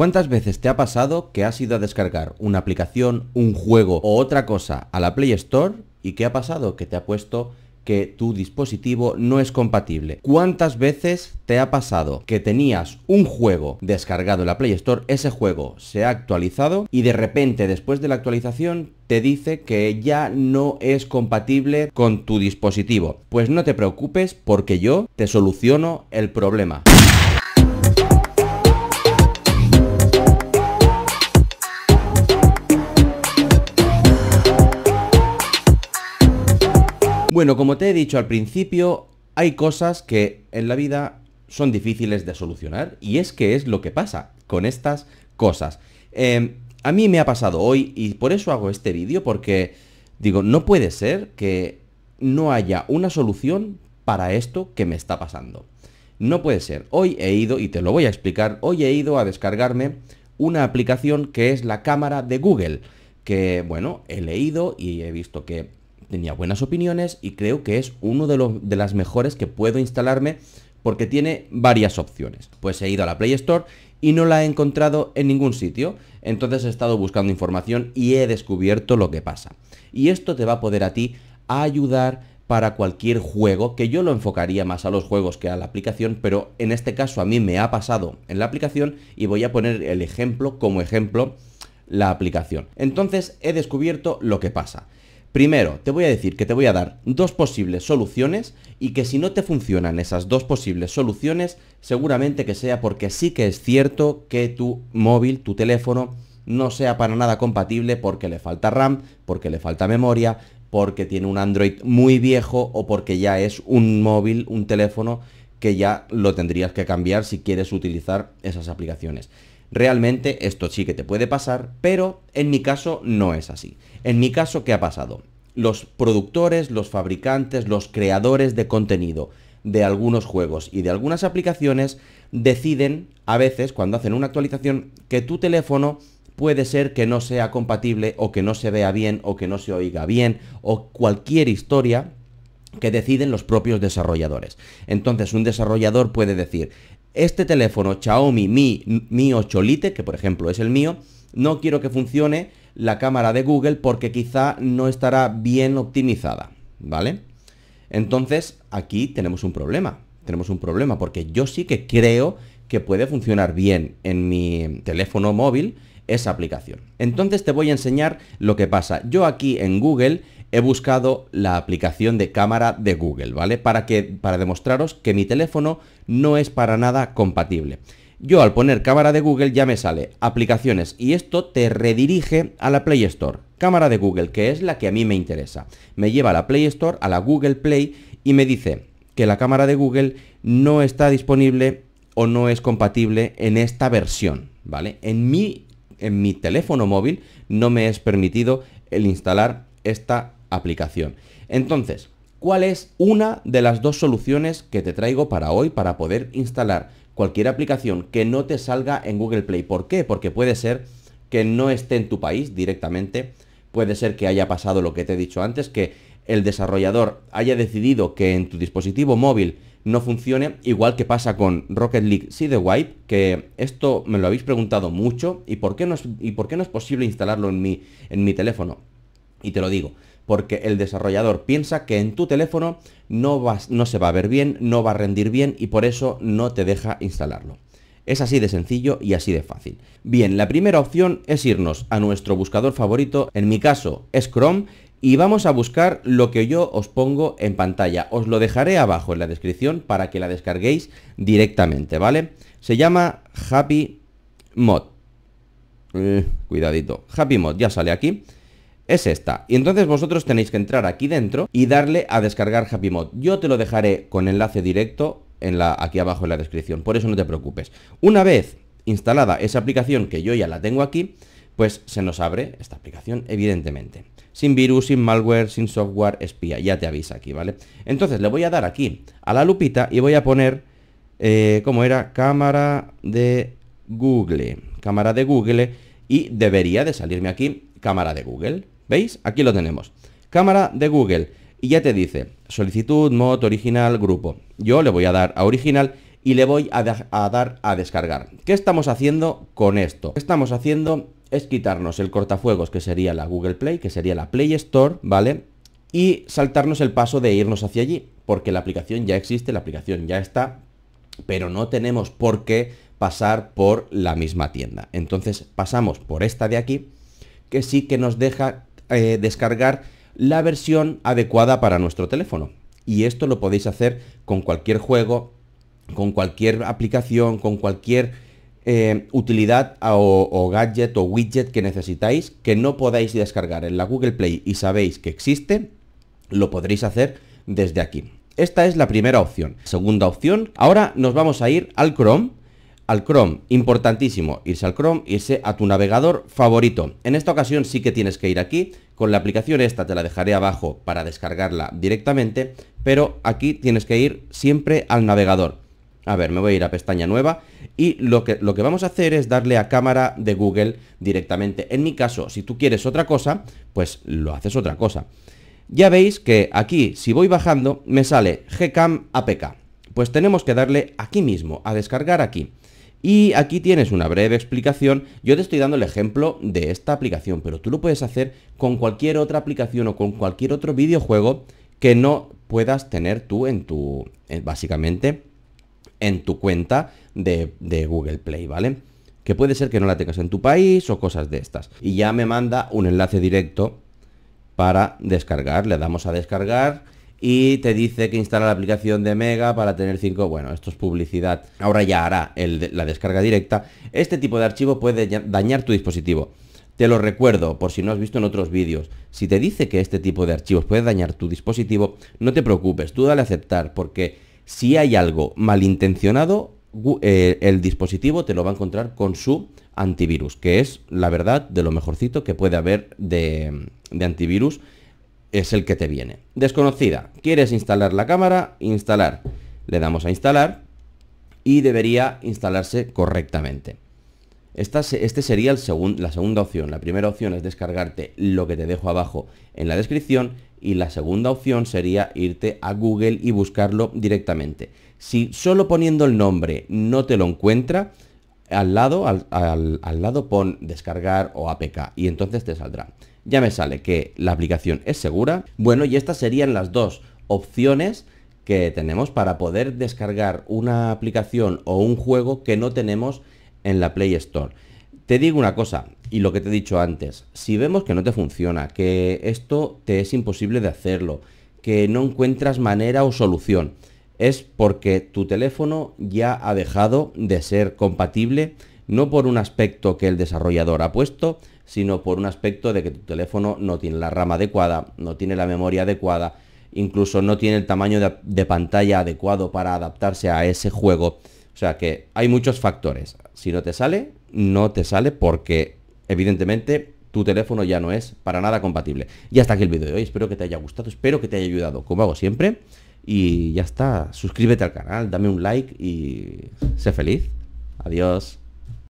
¿Cuántas veces te ha pasado que has ido a descargar una aplicación, un juego o otra cosa a la Play Store y qué ha pasado? Que te ha puesto que tu dispositivo no es compatible. ¿Cuántas veces te ha pasado que tenías un juego descargado en la Play Store, ese juego se ha actualizado y de repente después de la actualización te dice que ya no es compatible con tu dispositivo? Pues no te preocupes porque yo te soluciono el problema. Bueno, como te he dicho al principio, hay cosas que en la vida son difíciles de solucionar y es que es lo que pasa con estas cosas. Em, a mí me ha pasado hoy y por eso hago este vídeo porque digo, no puede ser que no haya una solución para esto que me está pasando. No puede ser. Hoy he ido, y te lo voy a explicar, hoy he ido a descargarme una aplicación que es la cámara de Google, que bueno, he leído y he visto que tenía buenas opiniones y creo que es uno de, los, de las mejores que puedo instalarme porque tiene varias opciones. Pues he ido a la Play Store y no la he encontrado en ningún sitio, entonces he estado buscando información y he descubierto lo que pasa. Y esto te va a poder a ti ayudar para cualquier juego, que yo lo enfocaría más a los juegos que a la aplicación, pero en este caso a mí me ha pasado en la aplicación y voy a poner el ejemplo como ejemplo la aplicación. Entonces he descubierto lo que pasa. Primero, te voy a decir que te voy a dar dos posibles soluciones y que si no te funcionan esas dos posibles soluciones, seguramente que sea porque sí que es cierto que tu móvil, tu teléfono, no sea para nada compatible porque le falta RAM, porque le falta memoria, porque tiene un Android muy viejo o porque ya es un móvil, un teléfono que ya lo tendrías que cambiar si quieres utilizar esas aplicaciones. Realmente esto sí que te puede pasar, pero en mi caso no es así. En mi caso, ¿qué ha pasado? Los productores, los fabricantes, los creadores de contenido de algunos juegos y de algunas aplicaciones deciden a veces cuando hacen una actualización que tu teléfono puede ser que no sea compatible o que no se vea bien o que no se oiga bien o cualquier historia que deciden los propios desarrolladores. Entonces un desarrollador puede decir, este teléfono Xiaomi Mi, Mi 8 Lite, que por ejemplo es el mío, no quiero que funcione la cámara de Google porque quizá no estará bien optimizada, ¿vale? Entonces aquí tenemos un problema, tenemos un problema porque yo sí que creo que puede funcionar bien en mi teléfono móvil esa aplicación. Entonces te voy a enseñar lo que pasa. Yo aquí en Google he buscado la aplicación de cámara de Google, ¿vale? Para, que, para demostraros que mi teléfono no es para nada compatible. Yo al poner cámara de Google ya me sale aplicaciones y esto te redirige a la Play Store. Cámara de Google, que es la que a mí me interesa. Me lleva a la Play Store, a la Google Play y me dice que la cámara de Google no está disponible o no es compatible en esta versión, ¿vale? En mi, en mi teléfono móvil no me es permitido el instalar esta aplicación. Entonces, ¿cuál es una de las dos soluciones que te traigo para hoy para poder instalar cualquier aplicación que no te salga en Google Play? ¿Por qué? Porque puede ser que no esté en tu país directamente, puede ser que haya pasado lo que te he dicho antes, que el desarrollador haya decidido que en tu dispositivo móvil no funcione, igual que pasa con Rocket League Sea the Wipe, que esto me lo habéis preguntado mucho y por qué no es, y por qué no es posible instalarlo en mi, en mi teléfono. Y te lo digo, porque el desarrollador piensa que en tu teléfono no, vas no se va a ver bien, no va a rendir bien y por eso no te deja instalarlo. Es así de sencillo y así de fácil. Bien, la primera opción es irnos a nuestro buscador favorito, en mi caso es Chrome, y vamos a buscar lo que yo os pongo en pantalla. Os lo dejaré abajo en la descripción para que la descarguéis directamente, ¿vale? Se llama Happy Mod. Eh, cuidadito. Happy Mod, ya sale aquí. Es esta. Y entonces vosotros tenéis que entrar aquí dentro y darle a descargar Happy Mod. Yo te lo dejaré con enlace directo en la, aquí abajo en la descripción, por eso no te preocupes. Una vez instalada esa aplicación que yo ya la tengo aquí, pues se nos abre esta aplicación, evidentemente. Sin virus, sin malware, sin software espía, ya te avisa aquí, ¿vale? Entonces le voy a dar aquí a la lupita y voy a poner, como eh, ¿cómo era? Cámara de Google, cámara de Google y debería de salirme aquí cámara de Google, ¿veis? Aquí lo tenemos, cámara de Google y ya te dice solicitud, mod, original, grupo. Yo le voy a dar a original y le voy a, dar a descargar. ¿Qué estamos haciendo con esto? estamos haciendo es quitarnos el cortafuegos que sería la Google Play, que sería la Play Store, ¿vale? Y saltarnos el paso de irnos hacia allí, porque la aplicación ya existe, la aplicación ya está, pero no tenemos por qué pasar por la misma tienda. Entonces pasamos por esta de aquí, que sí que nos deja eh, descargar la versión adecuada para nuestro teléfono. Y esto lo podéis hacer con cualquier juego, con cualquier aplicación, con cualquier eh, utilidad o, o, gadget o widget que necesitáis que no podáis descargar en la Google Play y sabéis que existe, lo podréis hacer desde aquí. Esta es la primera opción. Segunda opción, ahora nos vamos a ir al Chrome. Al Chrome, importantísimo, irse al Chrome, irse a tu navegador favorito. En esta ocasión sí que tienes que ir aquí, con la aplicación esta te la dejaré abajo para descargarla directamente, pero aquí tienes que ir siempre al navegador. A ver, me voy a ir a pestaña nueva y lo que, lo que vamos a hacer es darle a cámara de Google directamente. En mi caso, si tú quieres otra cosa, pues lo haces otra cosa. Ya veis que aquí, si voy bajando, me sale Gcam APK. Pues tenemos que darle aquí mismo, a descargar aquí. Y aquí tienes una breve explicación. Yo te estoy dando el ejemplo de esta aplicación, pero tú lo puedes hacer con cualquier otra aplicación o con cualquier otro videojuego que no puedas tener tú en tu, básicamente, en tu cuenta de, Google Play, ¿vale? Que puede ser que no la tengas en tu país o cosas de estas. Y ya me manda un enlace directo para descargar. Le damos a descargar y te dice que instala la aplicación de Mega para tener 5. Bueno, esto es publicidad. Ahora ya hará la descarga directa. Este tipo de archivo puede dañar tu dispositivo. Te lo recuerdo, por si no has visto en otros vídeos, si te dice que este tipo de archivos puede dañar tu dispositivo, no te preocupes, tú dale a aceptar, porque si hay algo malintencionado, eh, el dispositivo te lo va a encontrar con su antivirus, que es la verdad de lo mejorcito que puede haber de, antivirus, es el que te viene. Desconocida, quieres instalar la cámara, instalar. Le damos a instalar y debería instalarse correctamente. Esta, este sería el la segunda opción. La primera opción es descargarte lo que te dejo abajo en la descripción y la segunda opción sería irte a Google y buscarlo directamente. Si solo poniendo el nombre no te lo encuentra, al lado, al, lado pon descargar o APK y entonces te saldrá. Ya me sale que la aplicación es segura. Bueno, y estas serían las dos opciones que tenemos para poder descargar una aplicación o un juego que no tenemos en la Play Store. Te digo una cosa, y lo que te he dicho antes, si vemos que no te funciona, que esto te es imposible de hacerlo, que no encuentras manera o solución, es porque tu teléfono ya ha dejado de ser compatible, no por un aspecto que el desarrollador ha puesto, sino por un aspecto de que tu teléfono no tiene la rama adecuada, no tiene la memoria adecuada, incluso no tiene el tamaño de, pantalla adecuado para adaptarse a ese juego. O sea que hay muchos factores. Si no te sale, no te sale porque evidentemente tu teléfono ya no es para nada compatible. Y hasta aquí el vídeo de hoy, espero que te haya gustado, espero que te haya ayudado, como hago siempre. Y ya está, suscríbete al canal, dame un like y sé feliz. Adiós.